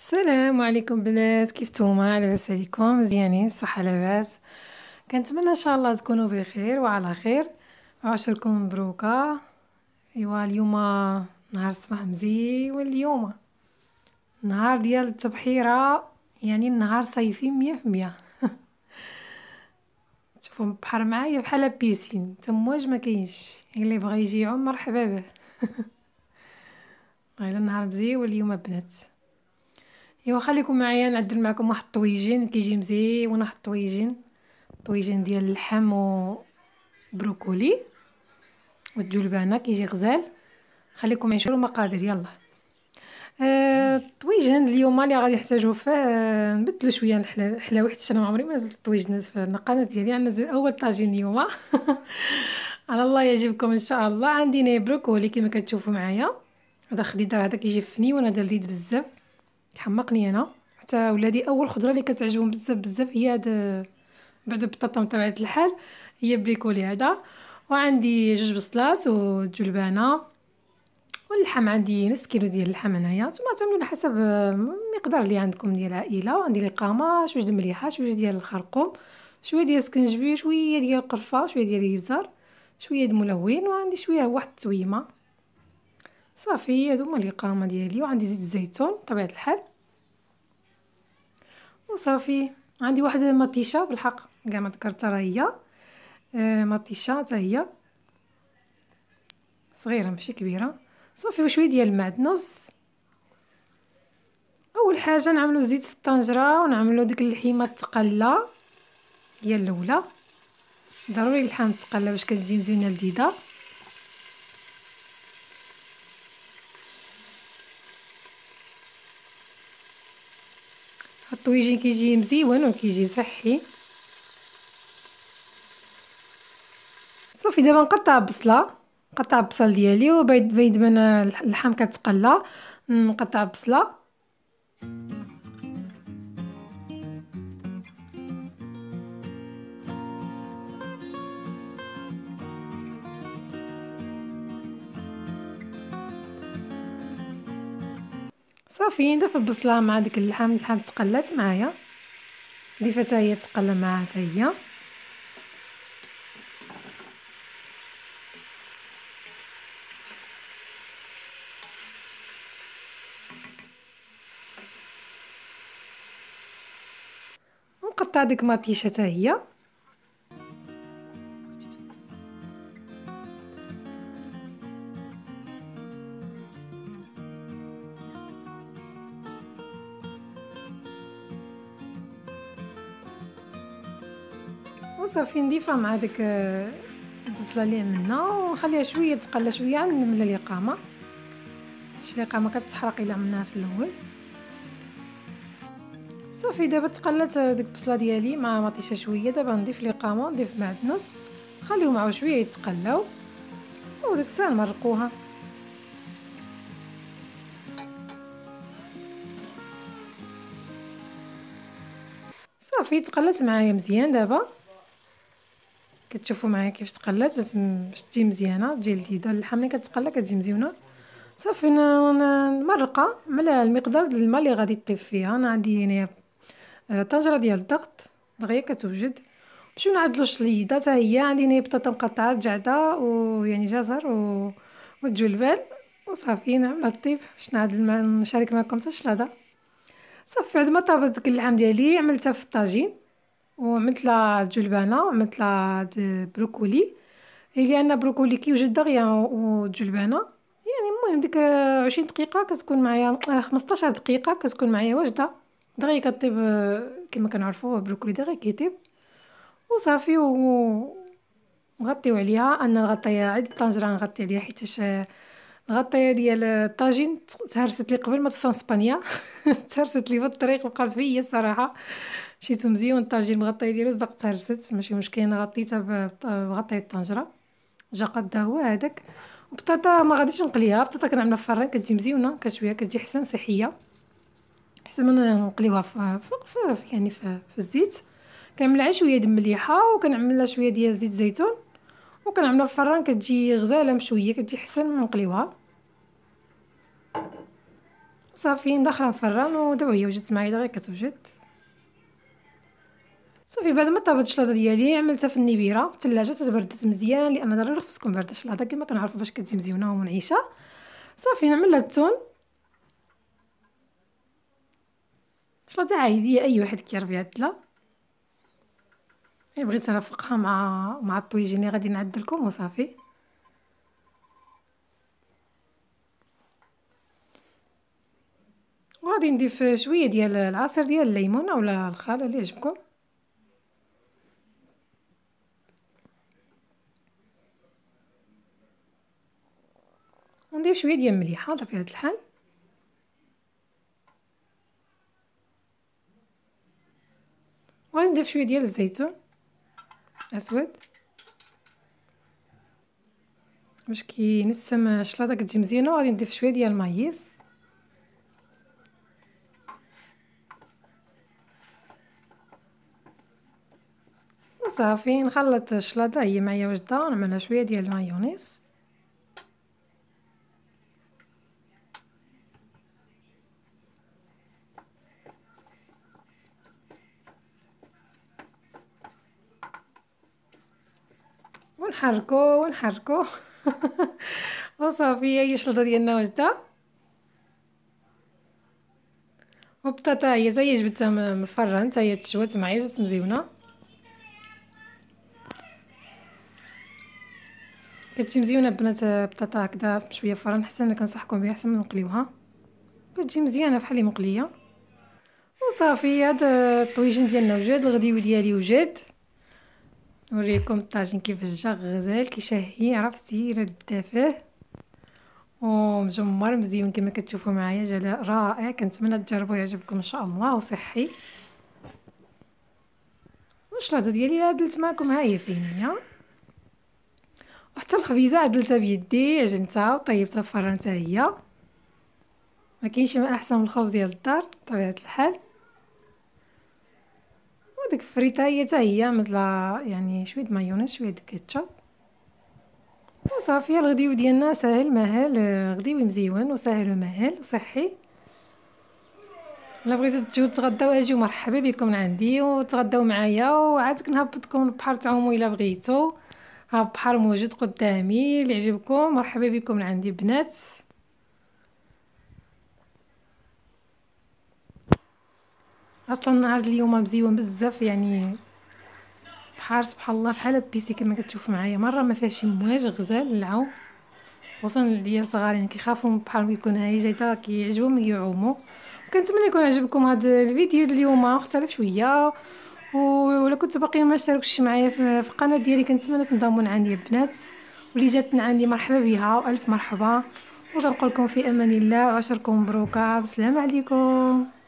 السلام عليكم بنات كيف نتوما لاباس عليكم مزيانين صحه لاباس كنتمنى ان شاء الله تكونوا بخير وعلى خير عشركم مبروكه ايوا اليوم نهار الصباح مزيون اليوم نهار ديال التبحيره يعني النهار صيفي مية في مية تشوفوا البحر معايا بحال بيسين تمواج ما كاينش اللي بغى يجي يعوم مرحبا به غير نهار مزيون واليوم بنات ايوا خليكم معايا نعدل معكم واحد الطويجين كيجي مزيون واحد الطويجين طويجين ديال اللحم وبروكولي والجلبانه كيجي غزال خليكم يشوفوا المقادير يلا الطويجن آه اليوم اللي غادي نحتاجو فيه آه، نبدلو شويه الحلاوه حيت انا عمري ما نزلت الطويجنات في القناه ديالي انا نزل اول طاجين اليوم على الله يعجبكم ان شاء الله عندي بروكولي كما كتشوفوا معايا هذا خديدر هذا كيجي فني وانا دليت بزاف حمقني انا حتى ولادي اول خضره اللي كتعجبهم بزاف بزاف هي هاد بعد البطاطا بطبيعه الحال هي بليكولي هذا وعندي جوج بصلات وجلبانه واللحم عندي نص كيلو ديال اللحم هنايا نتوما تعملوا على حسب المقدار اللي عندكم ديال العائله وعندي القامه شويه ديال المليحه شويه ديال الخرقوم شويه ديال السكنجبير شويه ديال القرفه شويه ديال الابزار شويه د الملون وعندي شويه واحد التويمه صافي هادو هما الإقامة ديالي وعندي زيت الزيتون بطبيعة الحال وصافي عندي واحد مطيشه بالحق كاع ما ذكرتها راه هي آه، مطيشه حتى هي صغيره ماشي كبيره صافي وشويه ديال المعدنوس اول حاجه نعملو الزيت في الطنجره ونعملو ديك اللحيمه التقله هي الاولى ضروري اللحم تقلى باش كتجي مزيونه لذيذه الطويجين كيجي مزيون وكيجي صحي صافي دابا نقطع البصله نقطع البصل ديالي وبيد بيد ما اللحم كتقلى نقطع البصله صافي ندفع البصله مع ديك اللحم اللحم تقلات معايا ديفا حتى هي تقلى معاها حتى هي ونقطع ديك ماطيشه حتى هي وصافي نضيفها مع داك البصله اللي عملنا ونخليها شويه تقلى شويه عاد نملى الاقامه هادشي قامه كتحرق الا عملناها في الاول صافي دابا تقلات ديك البصله ديالي مع مطيشه شويه دابا نضيف قامه نضيف معدنوس خليهم معاهم شويه يتقلاو وديك الساعه نمرقوها صافي تقلات معايا مزيان دابا كتشوفوا معايا كيفاش تقلات باش تجي مزيانه تجي لذيذه اللحم ملي كتقلى كتجي مزيونه صافي انا مرقه على المقدار ديال الماء اللي غادي طيب فيها انا عندي هنايا آه، طنجره ديال الضغط دغيا كتوجد باش نعدلو الشليده حتى هي عندي هنايا بطاطا مقطعه جعده ويعني جزر و وجلبان وصافي نعمل الطيب باش نعدل مع نشارك معكم حتى الشلاضه صافي بعد ما طابت ديك اللحم ديالي عملتها في الطاجين ومثل جلبانة مثل بروكولي هي أن بروكولي كيوجد دغيا وجلبانة يعني المهم ديك عشرين دقيقة كتكون معايا خمسطاشر دقيقة كتكون معايا واجدة دغيا كطيب كما كنعرفو بروكولي دغيا كيطيب وصافي و نغطيو عليها انا الغطايه عاد الطنجره نغطي عليها حيتاش الغطايه ديال الطاجين تهرست لي قبل ما توصل اسبانيا تهرست لي في الطريق وبقات فيا الصراحه شيتو مزيون الطاجين مغطي ديالو صدق تهرست ماشي مشكل انا غطيتها بغطايه الطنجره جا قدها هو هذاك بطاطا ما غاديش نقليها بطاطا كنعملها في الفران كتجي مزيونه كشويه كتجي حسن صحيه حسن من نقليوها في, يعني في, في الزيت كنعملها شويه د المليحه وكنعملها شويه ديال زيت الزيتون وكنعملها في الفران كتجي غزاله مشويه كتجي حسن من نقليوها صافي ندخلها في الفران ودابا هي وجدت معايا غير كتوجد صافي بعد ما طابت الشلاضه ديالي عملتها في النبيره في الثلاجه تتبردت مزيان لان ضروري خصها تكون بارده الشلاضه كما كنعرفوا باش كتجي مزيونه ومنعشه صافي نعمل لها التون شلاضه عاديه اي واحد كيعرف يعدلها اي بغيت نرفقها مع مع الطويجين غادي نعدل لكم وصافي وغادي نضيف شويه ديال العصير ديال الليمون اولا الخل اللي يعجبكم ندير شويه ديال المليحه بطبيعه الحال وغنضيف شويه ديال الزيتون اسود باش كينسم الشلاضه كتجي مزيانه غادي نضيف شويه ديال المايس وصافي نخلط الشلاضه هي معايا وجده ونعملها شويه ديال المايونيز ونحركو ونحركو وصافي هي الشلطه ديالنا واجده وبطاطا هي حتى هي جبتها من الفران حتى هي تشوات معايا جات مزيونه كتجي مزيونه بنات بطاطا هكذا بشويه فران حسن كنصحكم بها حسن من نقليوها كتجي مزيانه بحال مقليه وصافي هاد الطويجن ديالنا وجد الغديوي ديالي وجد نوريكم الطاجين كيفاش جا غزال كيشهي عرفتي الا دافه ومجمر مزيون كما كتشوفوا معايا جا رائع كنتمنى تجربوه يعجبكم ان شاء الله وصحي الشلاطه ديالي عدلت معكم ها هي فين هي وحتى الخبيزه عدلتها بيدي عجنتها وطيبتها في فران هي ما كاينش ما احسن من الخبز ديال الدار بطبيعه الحال ديك الفريته هي حتى هي مثل يعني شويه مايونيز شويه كاتشب وصافي الغديو ديالنا ساهل مهال آه، غديو مزيون وساهل ومهال وصحي الا بغيتو تجيو تغداو اجيو مرحبا بكم من عندي وتغداو معايا وعاد كنهبطكم البحر تعومو الا بغيتو ها البحر موجود قدامي اللي عجبكم مرحبا بكم من عندي بنات اصلا نهار اليوم مزيون بزاف يعني بحال سبحان الله بحال بيسي كما كتشوف معايا مره ما فيهاش مواج غزال العوم خصوصا العيال صغارين يعني كيخافوا بحال يكون هاي جايته كيعجبهم يعوموا كنتمنى يكون عجبكم هذا الفيديو اليوم مختلف شويه ولا كنتوا باقيين ما اشتركوش معايا في القناه ديالي كنتمنى تنضموا عندي البنات واللي جات عندي مرحبا بها والف مرحبا وكنقول لكم في امان الله وعشركم مبروكه والسلام عليكم